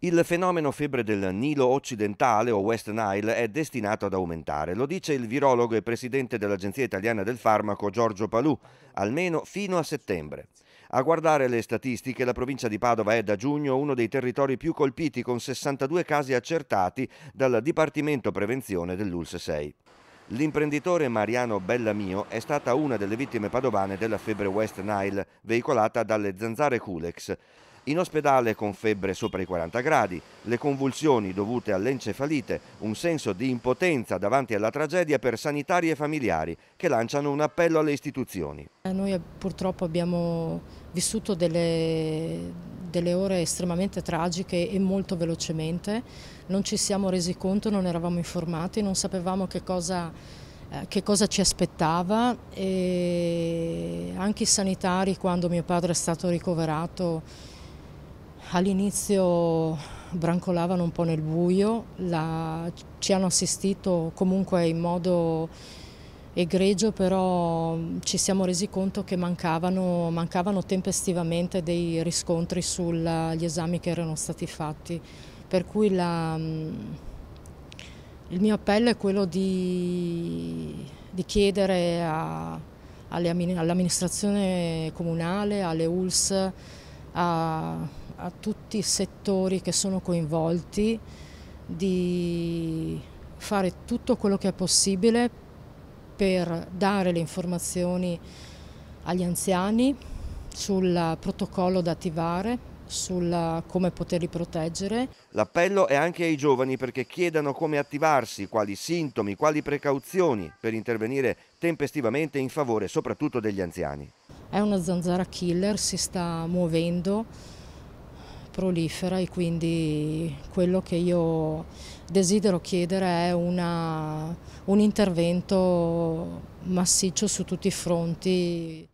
Il fenomeno febbre del Nilo occidentale o West Nile è destinato ad aumentare, lo dice il virologo e presidente dell'Agenzia Italiana del Farmaco Giorgio Palù, almeno fino a settembre. A guardare le statistiche, la provincia di Padova è da giugno uno dei territori più colpiti con 62 casi accertati dal Dipartimento Prevenzione dell'ULS 6. L'imprenditore Mariano Bellamio è stata una delle vittime padovane della febbre West Nile, veicolata dalle zanzare Culex in ospedale con febbre sopra i 40 gradi, le convulsioni dovute all'encefalite, un senso di impotenza davanti alla tragedia per sanitari e familiari che lanciano un appello alle istituzioni. Eh, noi eh, purtroppo abbiamo vissuto delle, delle ore estremamente tragiche e molto velocemente, non ci siamo resi conto, non eravamo informati, non sapevamo che cosa eh, che cosa ci aspettava e anche i sanitari quando mio padre è stato ricoverato All'inizio brancolavano un po' nel buio, la, ci hanno assistito comunque in modo egregio, però mm, ci siamo resi conto che mancavano, mancavano tempestivamente dei riscontri sugli esami che erano stati fatti. Per cui la, mm, il mio appello è quello di, di chiedere all'amministrazione comunale, alle ULS, a, a tutti i settori che sono coinvolti di fare tutto quello che è possibile per dare le informazioni agli anziani sul protocollo da attivare, su come poterli proteggere. L'appello è anche ai giovani perché chiedano come attivarsi, quali sintomi, quali precauzioni per intervenire tempestivamente in favore soprattutto degli anziani. È una zanzara killer, si sta muovendo, prolifera e quindi quello che io desidero chiedere è una, un intervento massiccio su tutti i fronti.